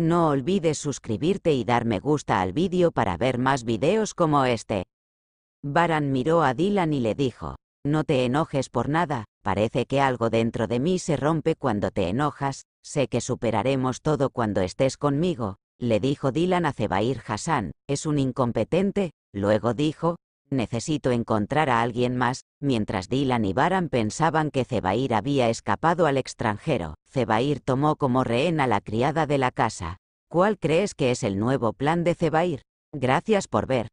No olvides suscribirte y dar me gusta al vídeo para ver más vídeos como este. Baran miró a Dylan y le dijo, no te enojes por nada, parece que algo dentro de mí se rompe cuando te enojas, sé que superaremos todo cuando estés conmigo, le dijo Dylan a Zebair Hassan, es un incompetente, luego dijo, Necesito encontrar a alguien más. Mientras Dylan y Baran pensaban que Zebair había escapado al extranjero, Zebair tomó como rehén a la criada de la casa. ¿Cuál crees que es el nuevo plan de Zebair? Gracias por ver.